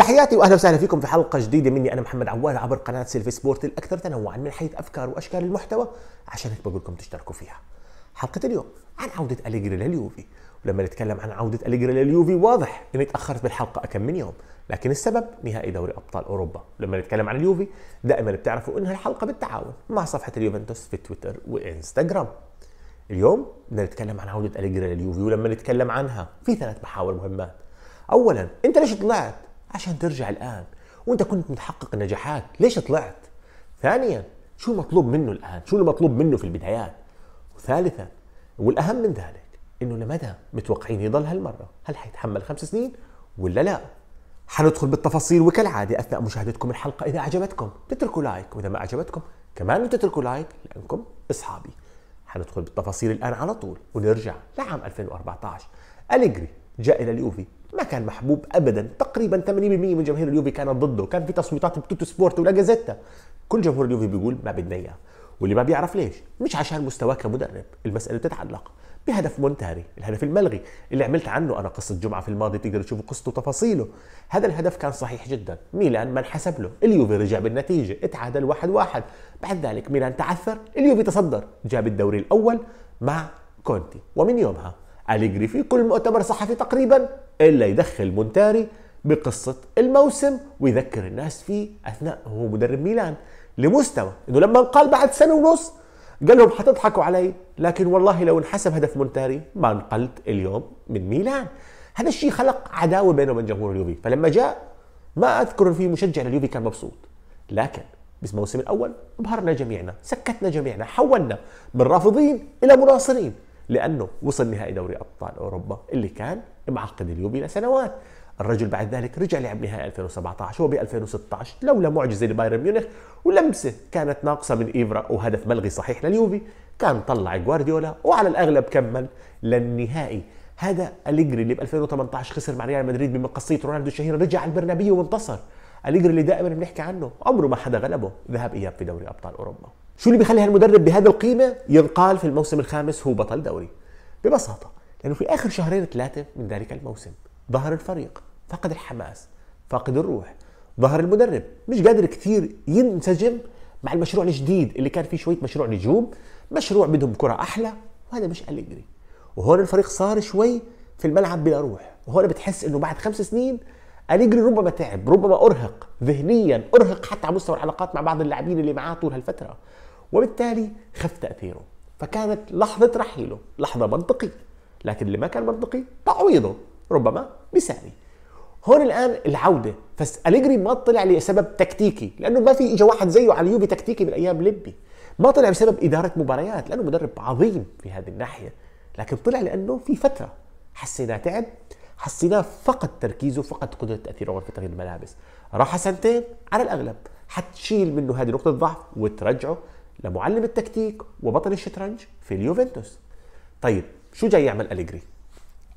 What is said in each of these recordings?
تحياتي واهلا وسهلا فيكم في حلقه جديده مني انا محمد عوال عبر قناه سيلفي سبورت الاكثر تنوعا من حيث افكار واشكال المحتوى عشان هيك بقول لكم تشتركوا فيها. حلقه اليوم عن عوده اليجري لليوفي ولما نتكلم عن عوده اليجري لليوفي واضح اني تاخرت بالحلقه كم من يوم لكن السبب نهائي دوري ابطال اوروبا ولما نتكلم عن اليوفي دائما بتعرفوا انها الحلقه بالتعاون مع صفحه اليوفنتوس في تويتر وانستغرام. اليوم بدنا نتكلم عن عوده اليجري لليوفي ولما نتكلم عنها في ثلاث محاور مهمات. اولا انت ليش طلعت عشان ترجع الآن وانت كنت متحقق نجاحات ليش طلعت ثانيا شو المطلوب منه الآن شو المطلوب منه في البدايات وثالثا والأهم من ذلك انه لمدى متوقعين يضل هالمره هل حيتحمل خمس سنين ولا لا حندخل بالتفاصيل وكالعاده اثناء مشاهدتكم الحلقه اذا عجبتكم تتركوا لايك واذا ما عجبتكم كمان تتركوا لايك لانكم اصحابي حندخل بالتفاصيل الان على طول ونرجع لعام 2014 أليجري جاء الى اليوفي كان محبوب ابدا تقريبا 80% من جماهير اليوفي كانت ضده كان في تصويتات بتوتو سبورت ولا جازيتا كل جمهور اليوفي بيقول ما بدنا اياه واللي ما بيعرف ليش مش عشان مستواه كمدرب المساله بتتعلق بهدف مونتاري الهدف الملغي اللي عملت عنه انا قصه جمعه في الماضي تقدر تشوفوا قصته وتفاصيله هذا الهدف كان صحيح جدا ميلان ما انحسب له اليوفي رجع بالنتيجه اتعادل واحد واحد بعد ذلك ميلان تعثر اليوفي تصدر جاب الدوري الاول مع كونتي ومن يومها أليجري في كل مؤتمر صحفي تقريبا إلا يدخل مونتاري بقصة الموسم ويذكر الناس فيه أثناء هو مدرب ميلان لمستوى إنه لما انقال بعد سنة ونص قال لهم حتضحكوا علي لكن والله لو انحسب هدف مونتاري ما انقلت اليوم من ميلان هذا الشيء خلق عداوة بينه وبين جمهور اليوفي فلما جاء ما أذكر في مشجع لليوفي كان مبسوط لكن بالموسم الأول ابهرنا جميعنا سكتنا جميعنا حولنا من رافضين إلى مناصرين لانه وصل نهائي دوري ابطال اوروبا اللي كان معقد اليوبي لسنوات الرجل بعد ذلك رجع لعب نهائي 2017 وب 2016 لولا معجزه لبايرن ميونخ ولمسه كانت ناقصه من ايفرا وهدف ملغي صحيح لليوفي كان طلع جوارديولا وعلى الاغلب كمل للنهائي هذا أليجري اللي ب 2018 خسر مع ريال مدريد بمقصية رونالدو الشهيرة رجع البرنابيو وانتصر أليجري اللي دائما بنحكي عنه عمره ما حدا غلبه ذهب إياب في دوري أبطال أوروبا شو اللي بيخلي هالمدرب بهذه القيمه ينقال في الموسم الخامس هو بطل دوري ببساطه لانه في اخر شهرين ثلاثه من ذلك الموسم ظهر الفريق فقد الحماس فاقد الروح ظهر المدرب مش قادر كثير ينسجم مع المشروع الجديد اللي كان فيه شويه مشروع نجوم مشروع بدهم كره احلى وهذا مش أليجري وهون الفريق صار شوي في الملعب بلا روح وهون بتحس انه بعد خمس سنين أليجري ربما تعب ربما أرهق ذهنيا أرهق حتى على مستوى العلاقات مع بعض اللاعبين اللي معاه طول هالفترة وبالتالي خف تاثيره فكانت لحظه رحيله لحظه منطقيه لكن اللي ما كان منطقي تعويضه ربما مثالي هون الان العوده فاليجري ما طلع لسبب تكتيكي لانه ما في اجى واحد زيه على اليوفي تكتيكي من ايام لبي ما طلع بسبب اداره مباريات لانه مدرب عظيم في هذه الناحيه لكن طلع لانه في فتره حسيناه تعب حسيناه فقد تركيزه فقد قدره تاثيره غرفه تغيير الملابس راح سنتين على الاغلب حتشيل منه هذه نقطه ضعف وترجعه لمعلم التكتيك وبطل الشطرنج في اليوفنتوس طيب شو جاي يعمل أليجري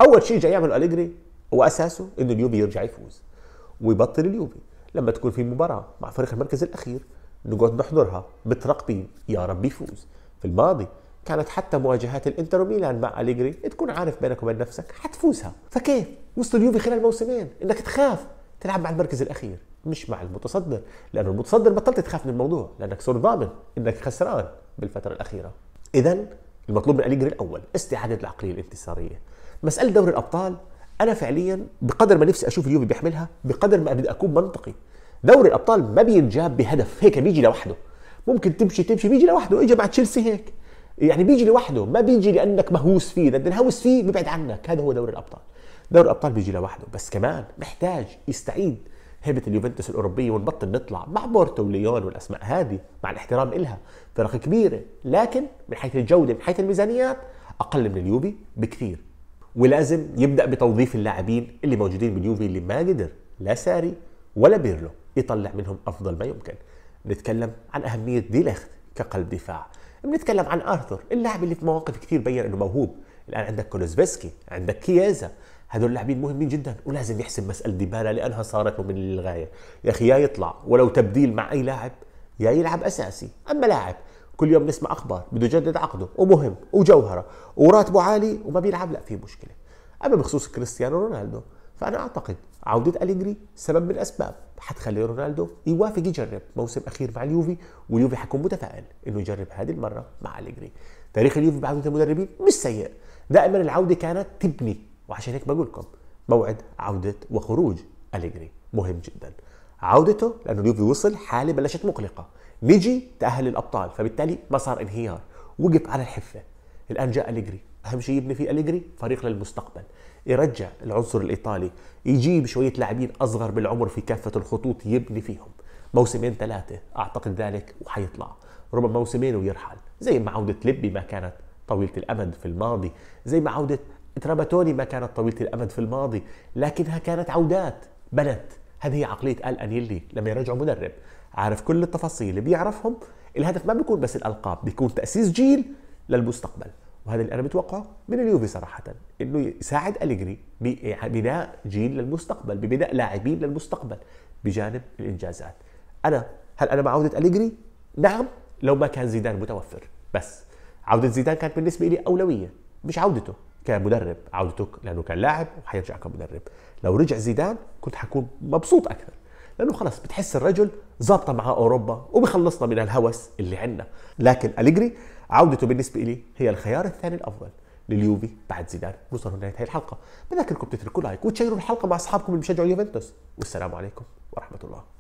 اول شيء جاي يعمله أليجري واساسه انه اليوفي يرجع يفوز ويبطل اليوفي لما تكون في مباراه مع فريق المركز الاخير نقعد نحضرها مترقبين يا رب يفوز في الماضي كانت حتى مواجهات الانتر وميلان مع اليجري تكون عارف بينك وبين نفسك حتفوزها فكيف وصل اليوفي خلال موسمين انك تخاف تلعب مع المركز الاخير مش مع المتصدر لانه المتصدر بطلت تخاف من الموضوع لانك صرت ضامن انك خسران بالفتره الاخيره اذا المطلوب من أليجري الاول استعاده العقليه الانتصاريه مساله دوري الابطال انا فعليا بقدر ما نفسي اشوف اليوفي بيحملها بقدر ما بدي اكون منطقي دوري الابطال ما بينجاب بهدف هيك بيجي لوحده ممكن تمشي تمشي بيجي لوحده إجا مع تشيلسي هيك يعني بيجي لوحده ما بيجي لانك مهووس فيه اذا نهوس فيه بيبعد عنك هذا هو دوري الابطال دوري الابطال بيجي لوحده بس كمان محتاج يستعيد هيبه اليوفنتوس الاوروبيه ونبطل نطلع مع بورتو وليون والاسماء هذه مع الاحترام إلها فرق كبيره لكن من حيث الجوده من حيث الميزانيات اقل من اليوفي بكثير ولازم يبدا بتوظيف اللاعبين اللي موجودين باليوفي اللي ما قدر لا ساري ولا بيرلو يطلع منهم افضل ما يمكن نتكلم عن اهميه ديليخت كقلب دفاع بنتكلم عن ارثر اللاعب اللي في مواقف كثير بين انه موهوب الان عندك كولوزفسكي عندك كيازا هذول اللاعبين مهمين جدا ولازم يحسم مساله ديبالا لانها صارت من للغايه يا اخي يا يطلع ولو تبديل مع اي لاعب يا يلعب اساسي اما لاعب كل يوم نسمع اخبار بده يجدد عقده ومهم وجوهره وراتبه عالي وما بيلعب لا في مشكله اما بخصوص كريستيانو رونالدو فانا اعتقد عوده اليجري سبب من الاسباب حتخلي رونالدو يوافق يجرب موسم اخير مع اليوفي واليوفي حكون متفائل انه يجرب هذه المره مع اليجري تاريخ اليوفي بعوده المدربين مش سيء دائما العوده كانت تبني وعشان هيك بقول لكم موعد عودة وخروج أليجري مهم جدا عودته لأنه اليوفي وصل حالة بلشت مقلقة نيجي تأهل الأبطال فبالتالي ما صار انهيار وقف على الحفة الآن جاء أليجري أهم شيء يبني فيه أليجري فريق للمستقبل يرجع العنصر الإيطالي يجيب شوية لاعبين أصغر بالعمر في كافة الخطوط يبني فيهم موسمين ثلاثة أعتقد ذلك وحيطلع ربما موسمين ويرحل زي ما عودة لبي ما كانت طويلة الأمد في الماضي زي ما عودة تراباتوني ما كانت طويله الامد في الماضي لكنها كانت عودات بنت هذه هي عقليه ال انيلي لما يرجعوا مدرب عارف كل التفاصيل بيعرفهم الهدف ما بيكون بس الالقاب بيكون تاسيس جيل للمستقبل وهذا اللي انا بتوقعه من اليوفي صراحه انه يساعد اليجري ببناء جيل للمستقبل ببناء لاعبين للمستقبل بجانب الانجازات انا هل انا مع عوده اليجري نعم لو ما كان زيدان متوفر بس عوده زيدان كانت بالنسبه لي اولويه مش عودته كمدرب عودته لانه كان لاعب وحيرجع كمدرب لو رجع زيدان كنت حكون مبسوط اكثر لانه خلص بتحس الرجل ظابطه مع اوروبا وبخلصنا من الهوس اللي عندنا لكن اليجري عودته بالنسبه لي هي الخيار الثاني الافضل لليوفي بعد زيدان نوصل لنهايه هذه الحلقه بذكركم تتركوا لايك وتشيروا الحلقه مع اصحابكم اللي بيشجعوا يوفنتوس والسلام عليكم ورحمه الله